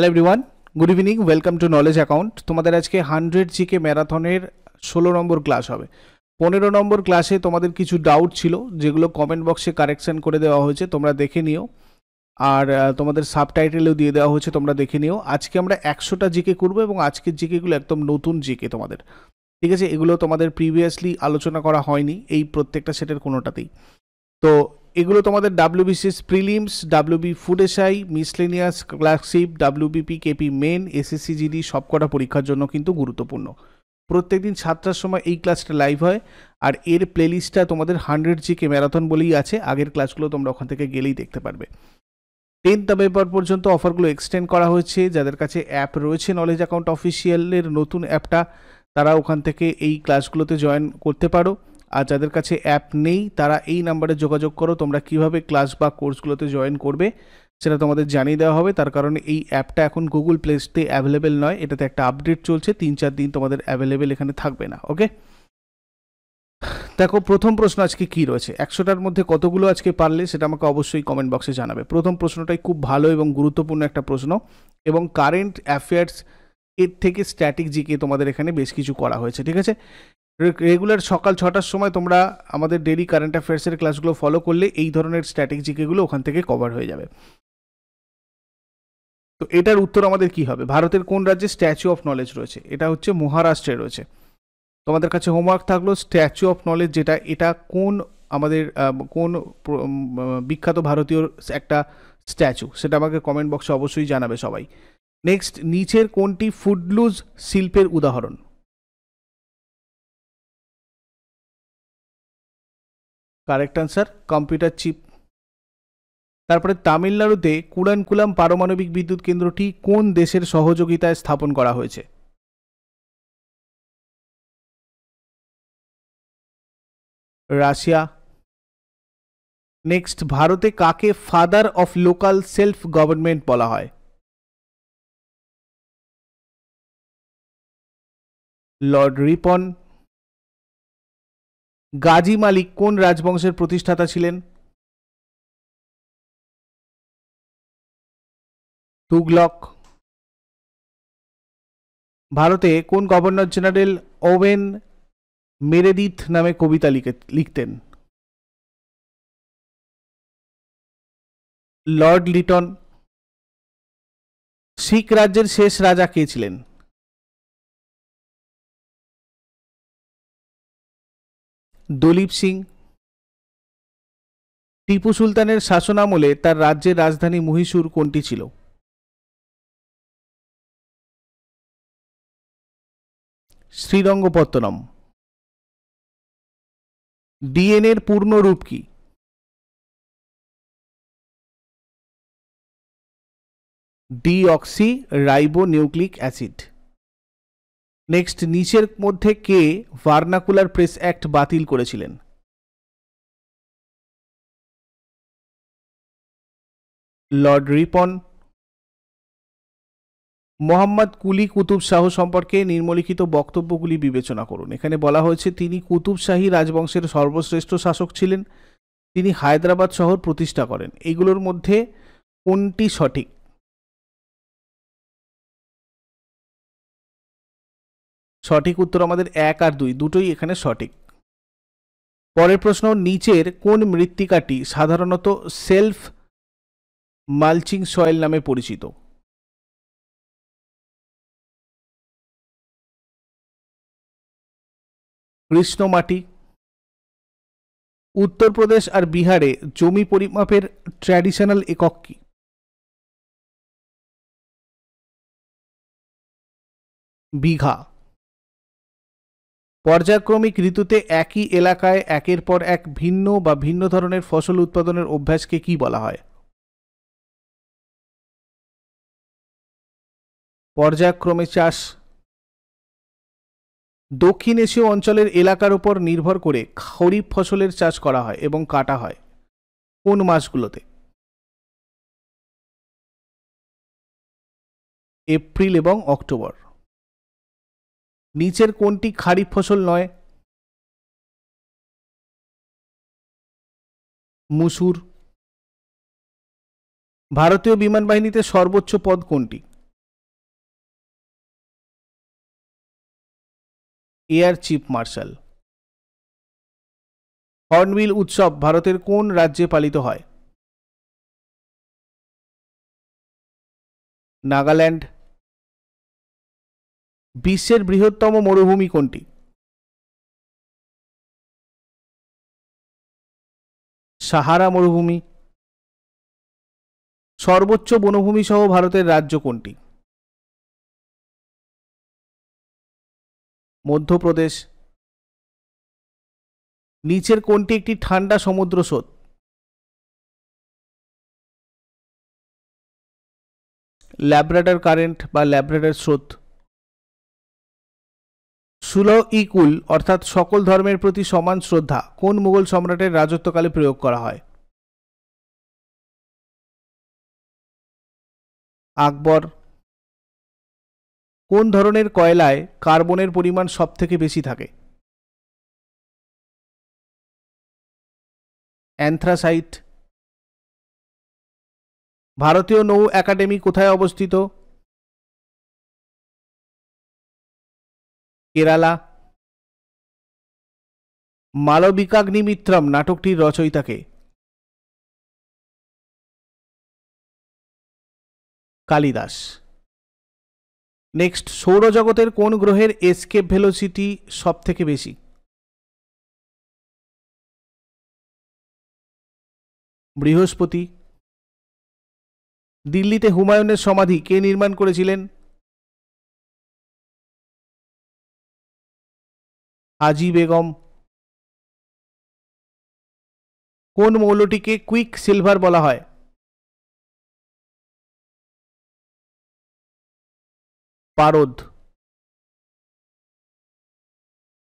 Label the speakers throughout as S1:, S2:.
S1: hello everyone good evening welcome to knowledge account তোমাদের আজকে hundred GK ম্যারাথনের ষোলো নম্বর class হবে পনেরো নম্বর ক্লাসে তোমাদের কিছু ডাউট ছিল যেগুলো কমেন্ট বক্সে কারেকশান করে দেওয়া হয়েছে তোমরা দেখে নিও আর তোমাদের সাবটাইটেলও দিয়ে দেওয়া হয়েছে তোমরা দেখে নিও আজকে আমরা একশোটা জিকে করবো এবং আজকের জিকেগুলো একদম নতুন জিকে তোমাদের ঠিক আছে এগুলো তোমাদের প্রিভিয়াসলি আলোচনা করা হয়নি এই প্রত্যেকটা সেটের কোনোটাতেই তো এগুলো তোমাদের WBCS prelims WB food SI miscellaneous clerkship WBP KP main SSC GD সবকটা পরীক্ষার জন্য কিন্তু গুরুত্বপূর্ণ প্রত্যেকদিন সাতটার সময় এই ক্লাসটা লাইভ হয় আর এর প্লেলিস্টটা তোমাদের হান্ড্রেড জিকে ম্যারাথন বলেই আছে আগের ক্লাসগুলো তোমরা ওখান থেকে গেলেই দেখতে পারবে টেন্থ নভেম্বর পর্যন্ত অফারগুলো এক্সটেন্ড করা হয়েছে যাদের কাছে অ্যাপ রয়েছে নলেজ অ্যাকাউন্ট অফিসিয়ালের নতুন অ্যাপটা তারা ওখান থেকে এই ক্লাসগুলোতে জয়েন করতে পারো আর যাদের কাছে অ্যাপ নেই তারা এই নাম্বারে যোগাযোগ করো তোমরা কিভাবে ক্লাস বা কোর্সগুলোতে জয়েন করবে সেটা তোমাদের জানিয়ে দেওয়া হবে তার কারণে এই অ্যাপটা এখন গুগল প্লেসতে অ্যাভেলেবেল নয় এটাতে একটা আপডেট চলছে তিন চার দিন তোমাদের অ্যাভেলেবেল এখানে থাকবে না ওকে দেখো প্রথম প্রশ্ন আজকে কি রয়েছে একশোটার মধ্যে কতগুলো আজকে পারলে সেটা আমাকে অবশ্যই কমেন্ট বক্সে জানাবে প্রথম প্রশ্নটাই খুব ভালো এবং গুরুত্বপূর্ণ একটা প্রশ্ন এবং কারেন্ট অ্যাফেয়ার্স এর থেকে স্ট্যাটিক জিকে তোমাদের এখানে বেশ কিছু করা হয়েছে ঠিক আছে রেগুলার সকাল ছটার সময় তোমরা আমাদের ডেলি কারেন্ট অ্যাফেয়ার্সের ক্লাসগুলো ফলো করলে এই ধরনের স্ট্র্যাটেজিকেগুলো ওখান থেকে কভার হয়ে যাবে তো এটার উত্তর আমাদের কি হবে ভারতের কোন রাজ্যে স্ট্যাচু অফ নলেজ রয়েছে এটা হচ্ছে মহারাষ্ট্রে রয়েছে তোমাদের কাছে হোমওয়ার্ক থাকলো স্ট্যাচু অফ নলেজ যেটা এটা কোন আমাদের কোন বিখ্যাত ভারতীয় একটা স্ট্যাচু সেটা আমাকে কমেন্ট বক্সে অবশ্যই জানাবে সবাই নেক্সট নিচের কোনটি ফুডলুজ শিল্পের উদাহরণ কারেক্ট অ্যান্সার কম্পিউটার চিপ তারপরে তামিলনাড়ুতে কুলানকুলাম পারমাণবিক বিদ্যুৎ কেন্দ্রটি কোন দেশের সহযোগিতায় স্থাপন করা হয়েছে
S2: রাশিয়া নেক্সট ভারতে কাকে father of local self government বলা হয় লর্ড রিপন গাজী মালিক কোন রাজবংশের প্রতিষ্ঠাতা ছিলেন
S1: তুগলক ভারতে কোন গভর্নর জেনারেল ওভেন মেরেদিথ নামে কবিতা লিখতেন
S2: লর্ড লিটন শিখ রাজ্যের শেষ রাজা কে ছিলেন দলীপ সিং টিপু সুলতানের শাসনামলে তার রাজ্যের রাজধানী মহীশূর কোনটি ছিল শ্রীরঙ্গপত্তনম ডিএনএর পূর্ণ রূপ কি
S1: deoxyribonucleic acid next নিচের মধ্যে কে ভার্নাকুলার প্রেস অ্যাক্ট বাতিল করেছিলেন
S2: লর্ড রিপন
S1: মোহাম্মদ কুলি কুতুব শাহ সম্পর্কে নিম্নলিখিত বক্তব্যগুলি বিবেচনা করুন এখানে বলা হয়েছে তিনি কুতুবশাহী রাজবংশের সর্বশ্রেষ্ঠ শাসক ছিলেন তিনি হায়দ্রাবাদ শহর প্রতিষ্ঠা করেন এগুলোর মধ্যে কোনটি সঠিক সঠিক উত্তর আমাদের এক আর দুই দুটোই এখানে সঠিক পরের প্রশ্ন নিচের কোন মৃত্তিকাটি সাধারণত সেলফ মালচিং
S2: সয়েল নামে পরিচিত কৃষ্ণ মাটি উত্তরপ্রদেশ আর বিহারে জমি পরিমাপের ট্র্যাডিশনাল একক কি বিঘা
S1: পর্যায়ক্রমিক ঋতুতে একই এলাকায় একের পর এক ভিন্ন বা ভিন্ন ধরনের ফসল উৎপাদনের অভ্যাসকে কি বলা হয়
S2: পর্যায়ক্রমে চাষ
S1: দক্ষিণ এশীয় অঞ্চলের এলাকার উপর নির্ভর করে খরিফ ফসলের চাষ করা হয় এবং কাটা হয় কোন মাসগুলোতে
S2: এপ্রিল এবং অক্টোবর নিচের কোনটি খারিফ ফসল নয় মুসুর ভারতীয় বিমান বাহিনীতে সর্বোচ্চ পদ কোনটি এয়ার চিফ মার্শাল হর্নবিল উৎসব ভারতের কোন রাজ্যে পালিত হয় নাগাল্যান্ড বিশ্বের বৃহত্তম মরুভূমি কোনটি সাহারা মরুভূমি সর্বোচ্চ বনভূমি সহ ভারতের রাজ্য কোনটি মধ্যপ্রদেশ নিচের কোনটি একটি ঠান্ডা সমুদ্র স্রোত
S1: ল্যাব্রেডার কারেন্ট বা ল্যাব্রেডার স্রোত সুলহ ইকুল অর্থাৎ সকল ধর্মের প্রতি সমান শ্রদ্ধা কোন মুঘল সম্রাটের রাজত্বকালে প্রয়োগ করা হয়
S2: আকবর কোন ধরনের কয়লায় কার্বনের পরিমাণ সবথেকে বেশি থাকে অ্যান্থ্রাসাইট ভারতীয় নৌ একাডেমি কোথায় অবস্থিত কেরালা মালবিকাগ্নিমিত্রম নাটকটির রচয়িতাকে কালিদাস নেক্সট সৌরজগতের কোন গ্রহের এসকেপ ভেলোসিটি সবথেকে বেশি বৃহস্পতি দিল্লিতে হুমায়ুনের সমাধি কে নির্মাণ করেছিলেন হাজি বেগম কোন মৌলটিকে কুইক সিলভার বলা হয় পারদ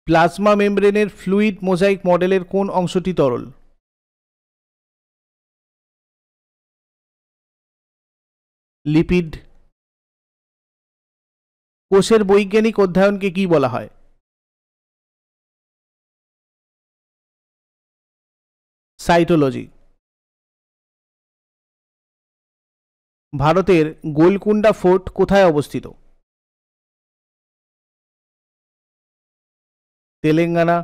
S2: প্লাজমা মেমব্রেনের ফ্লুইড মোজাইক মডেলের কোন অংশটি তরল লিপিড কোষের বৈজ্ঞানিক অধ্যয়নকে কি বলা হয় সাইটোলজি ভারতের গোলকুন্ডা ফোর্ট কোথায় অবস্থিত তেলেঙ্গানা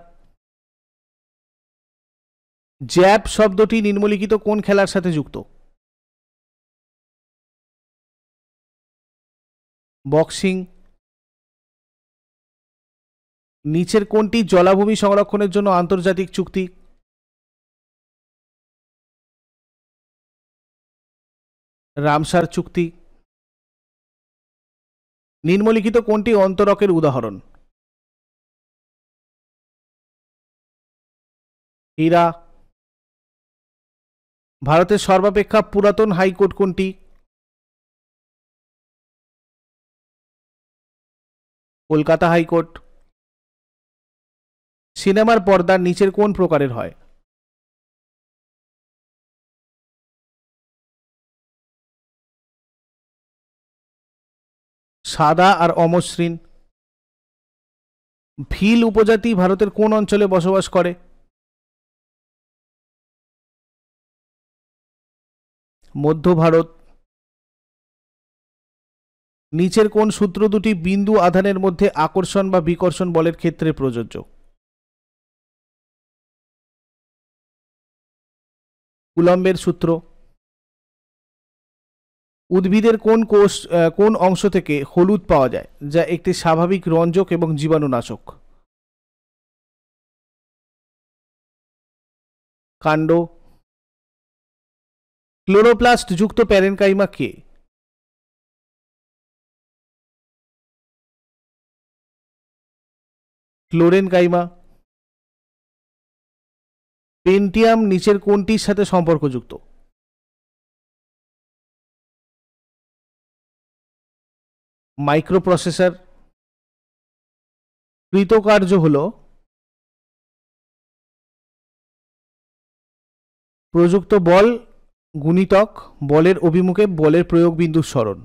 S2: জ্যাপ শব্দটি নিম্নলিখিত কোন খেলার সাথে যুক্ত বক্সিং নিচের কোনটি জলাভূমি সংরক্ষণের জন্য আন্তর্জাতিক চুক্তি রামসার চুক্তি নিম্নলিখিত কোনটি অন্তরকের উদাহরণ হীরা ভারতের সর্বাপেক্ষা পুরাতন হাইকোর্ট কোনটি কলকাতা হাইকোর্ট সিনেমার পর্দা নিচের কোন প্রকারের হয় সাদা আর অমসৃণ ভিল উপজাতি ভারতের কোন অঞ্চলে বসবাস করে মধ্য ভারত নিচের কোন সূত্র দুটি বিন্দু আধানের মধ্যে আকর্ষণ বা বিকর্ষণ বলের ক্ষেত্রে প্রযোজ্য কুলম্বের সূত্র
S1: উদ্ভিদের কোন কোষ কোন অংশ থেকে হলুদ পাওয়া যায় যা একটি স্বাভাবিক রঞ্জক এবং জীবাণুনাশক
S2: কাণ্ড ক্লোরোপ্লাস্ট যুক্ত প্যারেনকাইমা কে ক্লোরেনকাইমা পেন্টিয়াম নিচের কোনটির সাথে সম্পর্কযুক্ত মাইক্রোপ্রসেসর কৃতকার্য হল
S1: প্রযুক্ত বল গুণিতক বলের অভিমুখে বলের প্রয়োগ বিন্দু স্মরণ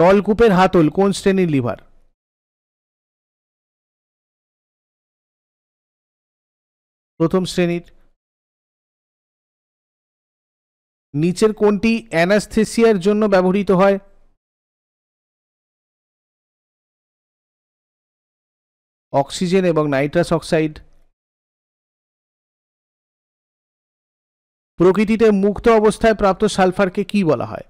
S1: নলকূপের হাতল কোন শ্রেণীর লিভার
S2: প্রথম শ্রেণীর নিচের কোনটি অ্যানাস্থেসিয়ার জন্য ব্যবহৃত হয় অক্সিজেন এবং নাইট্রাস অক্সাইড প্রকৃতিতে মুক্ত অবস্থায় প্রাপ্ত সালফারকে কি বলা হয়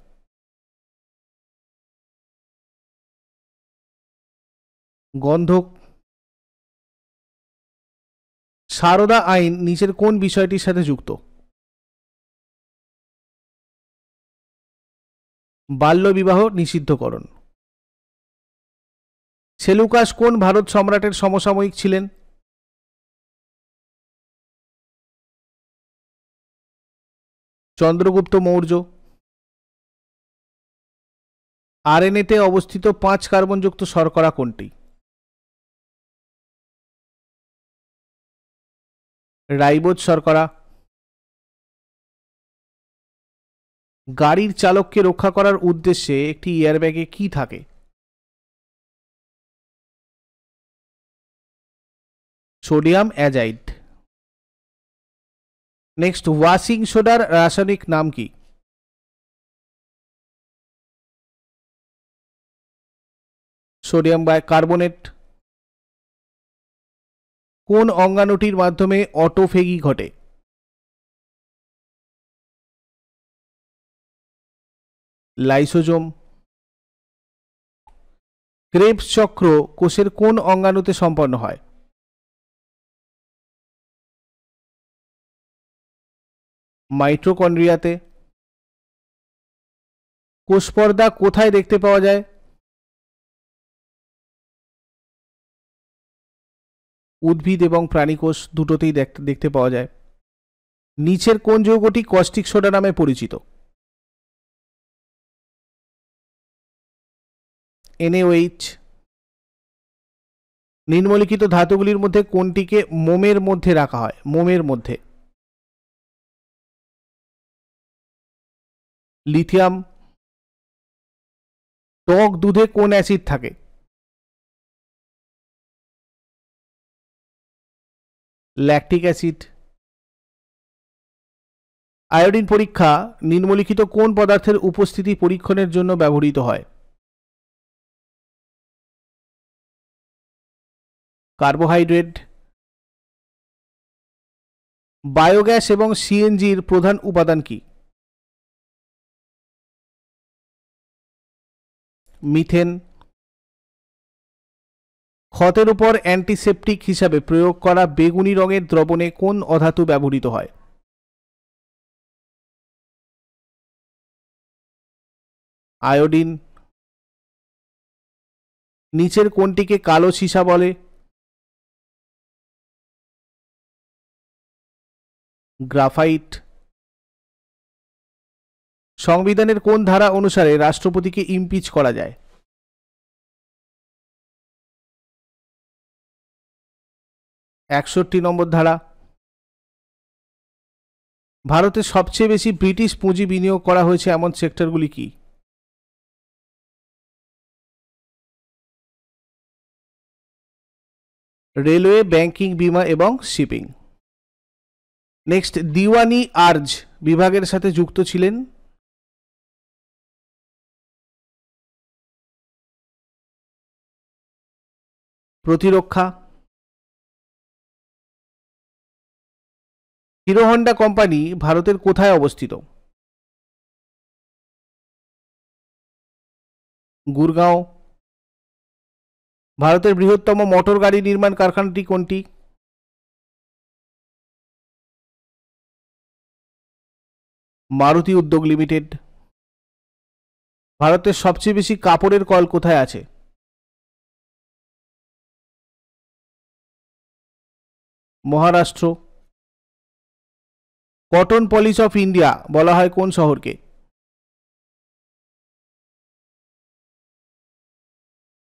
S2: গন্ধক সারদা আইন নিচের কোন বিষয়টির সাথে যুক্ত বাল্যবিবাহ নিষিদ্ধকরণ সেলুকাস কোন ভারত সম্রাটের সমসাময়িক ছিলেন চন্দ্রগুপ্ত মৌর্য আরএনএতে অবস্থিত পাঁচ কার্বনযুক্ত শর্করা কোনটি রাইবোজ শর্করা গাড়ির চালককে রক্ষা করার উদ্দেশ্যে একটি এয়ারব্যাগে কি থাকে সোডিয়াম অ্যাজাইড নেক্সট ওয়াশিং সোডার রাসায়নিক নাম কি সোডিয়াম কার্বোনেট কোন অঙ্গাণুটির মাধ্যমে অটোফেগি ঘটে লাইসোজোম গ্রেপস চক্র কোষের কোন অঙ্গাণুতে সম্পন্ন হয় মাইটোকন্ড্রিয়াতে কোষপর্দা কোথায় দেখতে পাওয়া যায় উদ্ভিদ এবং প্রাণী কোষ দুটোতেই দেখতে পাওয়া যায় নিচের কোন যৌগটি কস্টিক সোডা নামে পরিচিত এনএইচ নিম্নলিখিত ধাতুগুলির মধ্যে কোনটিকে মোমের মধ্যে রাখা হয় মোমের মধ্যে লিথিয়াম টক দুধে কোন অ্যাসিড থাকে ল্যাকটিক অ্যাসিড আয়োডিন পরীক্ষা নিম্নলিখিত কোন পদার্থের উপস্থিতি পরীক্ষণের জন্য ব্যবহৃত হয় কার্বোহাইড্রেট বায়োগ্যাস এবং সিএনজির প্রধান উপাদান কী মিথেন ক্ষতের উপর অ্যান্টিসেপটিক হিসাবে প্রয়োগ করা বেগুনি রঙের দ্রবণে কোন অধাতু ব্যবহৃত হয় আয়োডিন নিচের কোনটিকে কালো সীসা বলে গ্রাফাইট সংবিধানের কোন ধারা অনুসারে রাষ্ট্রপতিকে ইমপিচ করা যায় একষট্টি নম্বর ধারা ভারতে সবচেয়ে বেশি ব্রিটিশ পুঁজি বিনিয়োগ করা হয়েছে এমন সেক্টরগুলি কি রেলওয়ে ব্যাংকিং বিমা এবং শিপিং নেক্সট দিওয়ানি আর্জ বিভাগের সাথে যুক্ত ছিলেন প্রতিরক্ষা হিরো হন্ডা কোম্পানি ভারতের কোথায় অবস্থিত গুরগাঁও ভারতের বৃহত্তম মোটর গাড়ি নির্মাণ কারখানাটি কোনটি মারুতি উদ্যোগ লিমিটেড ভারতের সবচেয়ে বেশি কাপড়ের কল কোথায় আছে মহারাষ্ট্র কটন পলিস অফ ইন্ডিয়া বলা হয় কোন শহরকে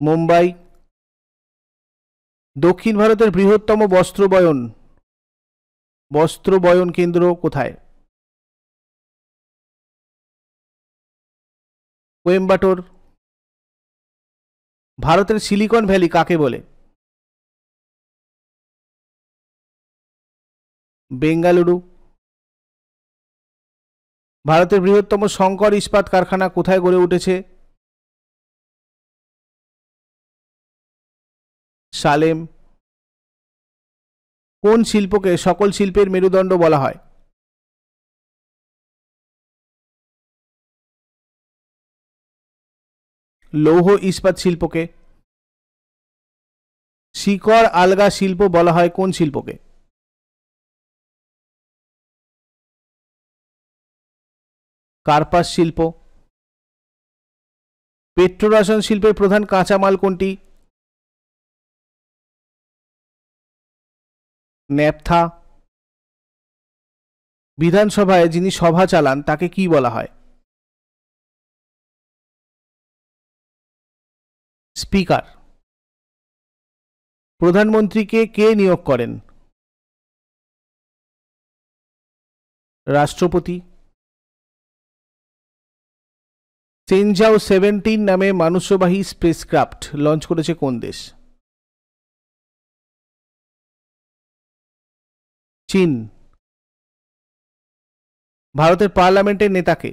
S2: মুম্বাই দক্ষিণ ভারতের বৃহত্তম বস্ত্রবয়ন বস্ত্রবয়ন কেন্দ্র কোথায় কোয়েম্বাটোর ভারতের সিলিকন ভ্যালি কাকে বলে বেঙ্গালুরু ভারতের বৃহত্তম শঙ্কর ইস্পাত কারখানা কোথায় গড়ে উঠেছে সালেম কোন শিল্পকে সকল শিল্পের মেরুদণ্ড বলা হয় লৌহ ইস্পাত শিল্পকে শিকড় আলগা শিল্প বলা হয় কোন শিল্পকে কার্পাস শিল্প পেট্রোরাসায়ন শিল্পের প্রধান কাঁচামাল কোনটি ন্যাপথা বিধানসভায় যিনি সভা চালান তাকে কি বলা হয় স্পিকার প্রধানমন্ত্রীকে কে নিয়োগ করেন রাষ্ট্রপতি চেঞ্জাও সেভেন্টিন নামে মানুষ্যবাহী স্পেসক্রাফট লঞ্চ করেছে কোন দেশ চীন ভারতের পার্লামেন্টের নেতাকে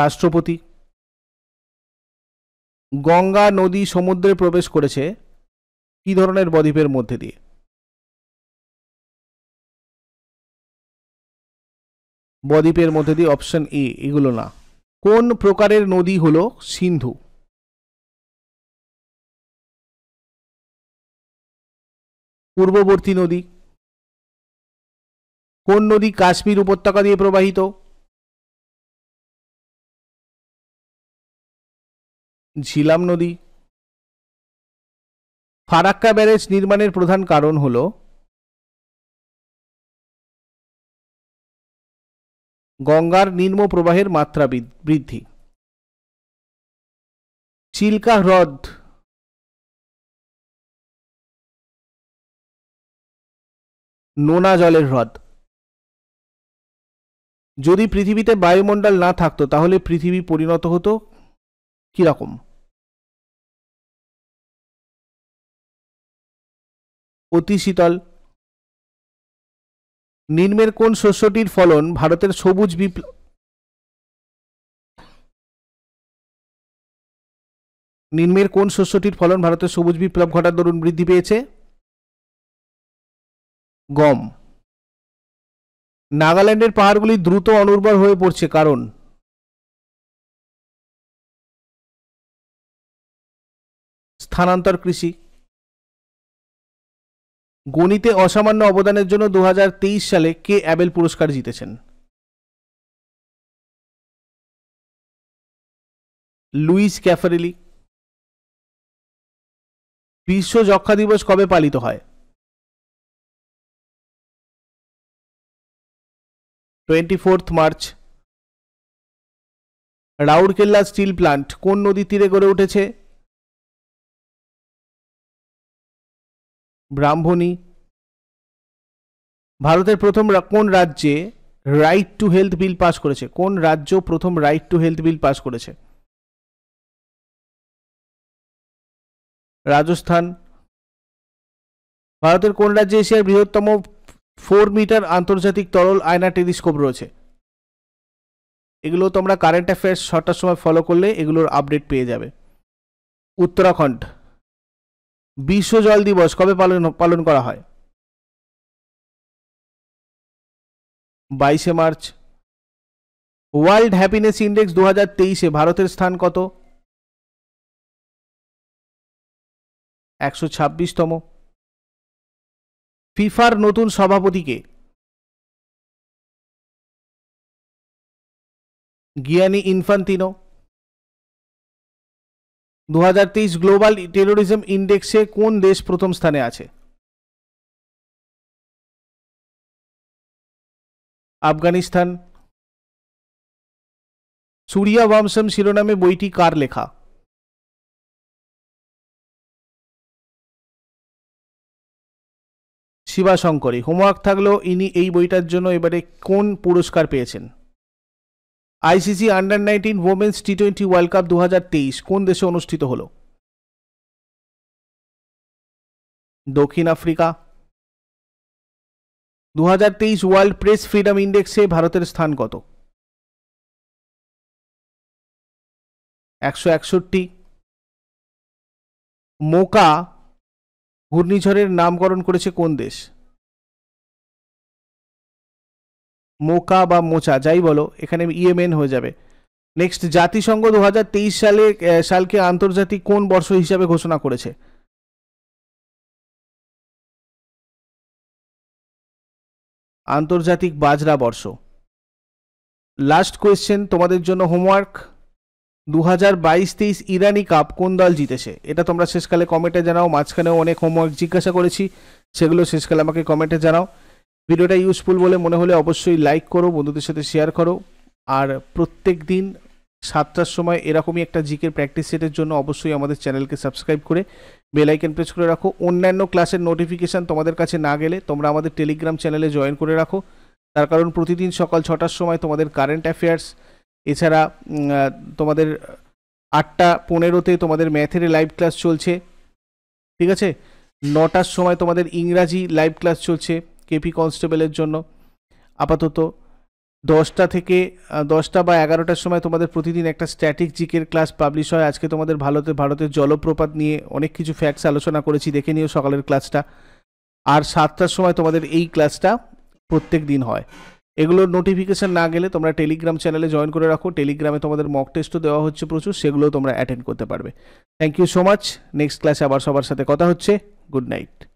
S2: রাষ্ট্রপতি গঙ্গা নদী সমুদ্রে প্রবেশ করেছে কি ধরনের বদ্বীপের মধ্যে দিয়ে বদ্বীপের মধ্যে দিয়ে অপশন এ এগুলো না কোন প্রকারের নদী হলো সিন্ধু পূর্ববর্তী নদী কোন নদী কাশ্মীর উপত্যকা দিয়ে প্রবাহিত ঝিলাম নদী ফারাক্কা ব্যারেজ নির্মাণের প্রধান কারণ হলো গঙ্গার নিম্ন প্রবাহের মাত্রা বৃদ্ধি চিল্কা হ্রদ নোনা জলের হ্রদ যদি পৃথিবীতে বায়ুমণ্ডল না থাকতো তাহলে পৃথিবী পরিণত হতো কিরকম অতি শীতল নিম্নের কোন শস্যটির ফলন ভারতের সবুজ বিপ্লব নিম্নের কোন শস্যটির ফলন ভারতের সবুজ বিপ্লব ঘটার দরুন বৃদ্ধি পেয়েছে গম নাগাল্যান্ডের পাহাড়গুলি দ্রুত অনুর্বর হয়ে পড়ছে কারণ স্থানান্তর কৃষি গণিতে অসামান্য অবদানের জন্য দু সালে কে অ্যাবেল পুরস্কার জিতেছেন লুইস ক্যাফারেলি বিশ্ব যক্ষা দিবস কবে পালিত হয় twenty fourth March Rourkela steel plant কোন নদীর তীরে গড়ে উঠেছে
S1: ব্রাহ্মণী ভারতের প্রথম কোন রাজ্যে right to health bill pass করেছে কোন রাজ্য প্রথম right to health bill pass করেছে রাজস্থান ভারতের কোন রাজ্যে এশিয়ার বৃহত্তম ফোর মিটার আন্তর্জাতিক তরল আয়না টেলিস্কোপ রয়েছে এগুলো তোমরা কারেন্ট অ্যাফেয়ার্স ছটার সময় ফলো করলে এগুলোর আপডেট পেয়ে যাবে উত্তরাখণ্ড বিশ্ব জল দিবস কবে
S2: পালন পালন করা হয় বাইশে মার্চ ওয়ার্ল্ড হ্যাপিনেস ইন্ডেক্স দু হাজার তেইশে ভারতের স্থান কত একশো ছাব্বিশতম ফিফার নতুন সভাপতিকে Gianni Infantino the global terrorism ইন্ডেক্সে কোন দেশ প্রথম স্থানে আছে আফগানিস্তান সুরিয়া বামসম শিরোনামে বইটি কার লেখা
S1: শিবাশঙ্করী হোমওয়ার্ক থাকলো ইনি এই বইটার জন্য এবারে কোন পুরস্কার পেয়েছেন ICC under nineteen women's T twenty world cup the কোন দেশে অনুষ্ঠিত হলো
S2: দক্ষিণ আফ্রিকা দু হাজার ওয়ার্ল্ড প্রেস ফ্রিডম ইন্ডেক্সে ভারতের স্থান কত একশো একষট্টি মোকা ঘূর্ণিঝড়ের
S1: নামকরণ করেছে কোন দেশ মোকা বা মোচা যাই বলো এখানে ইএমএন হয়ে যাবে নেক্সট জাতিসংঘ দু হাজার তেইশ সালে সালকে আন্তর্জাতিক কোন বর্ষ হিসাবে ঘোষণা করেছে
S2: আন্তর্জাতিক বাজরা বর্ষ
S1: লাস্ট কোয়েশ্চেন তোমাদের জন্য হোমওয়ার্ক দু হাজার বাইশ তেইশ ইরানি কাপ কোন দল জিতেছে এটা তোমরা শেষকালে কমেন্টে জানাও মাঝখানেও অনেক হোমওয়ার্ক জিজ্ঞাসা করেছি সেগুলো শেষকালে আমাকে কমেন্টে জানাও ভিডিওটা ইউজফুল বলে মনে হলে অবশ্যই লাইক করো বন্ধুদের সাথে শেয়ার করো আর প্রত্যেক দিন সাতটার সময় এরকমই একটা জিকের প্র্যাকটিস সেটের জন্য অবশ্যই আমাদের চ্যানেলকে সাবস্ক্রাইব করে বেলাইকেন প্রেস করে রাখো অন্যান্য ক্লাসের নোটিফিকেশান তোমাদের কাছে না গেলে তোমরা আমাদের টেলিগ্রাম চ্যানেলে জয়েন করে রাখো তার কারণ প্রতিদিন সকাল ছটার সময় তোমাদের কারেন্ট অ্যাফেয়ার্স এছাড়া তোমাদের আটটা পনেরোতে তোমাদের ম্যাথের লাইভ ক্লাস চলছে ঠিক আছে নটার সময় তোমাদের ইংরাজি লাইভ ক্লাস চলছে কেপি কনস্টেবলের জন্য আপাতত দশটা থেকে দশটা বা এগারোটার সময় তোমাদের প্রতিদিন একটা স্ট্যাটিক জিকের ক্লাস পাবলিশ হয় আজকে তোমাদের ভারতে ভারতের জলপ্রপাত নিয়ে অনেক কিছু ফ্যাক্টস আলোচনা করেছি দেখে নিও সকালের ক্লাসটা আর সাতটার সময় তোমাদের এই ক্লাসটা প্রত্যেক দিন হয় এগুলোর নোটিফিকেশান না গেলে তোমরা টেলিগ্রাম চ্যানেলে জয়েন করে রাখো টেলিগ্রামে তোমাদের মক টেস্টও দেওয়া হচ্ছে প্রচুর সেগুলো তোমরা অ্যাটেন্ড করতে পারবে thank you so much next ক্লাসে আবার সবার সাথে কথা হচ্ছে গুড নাইট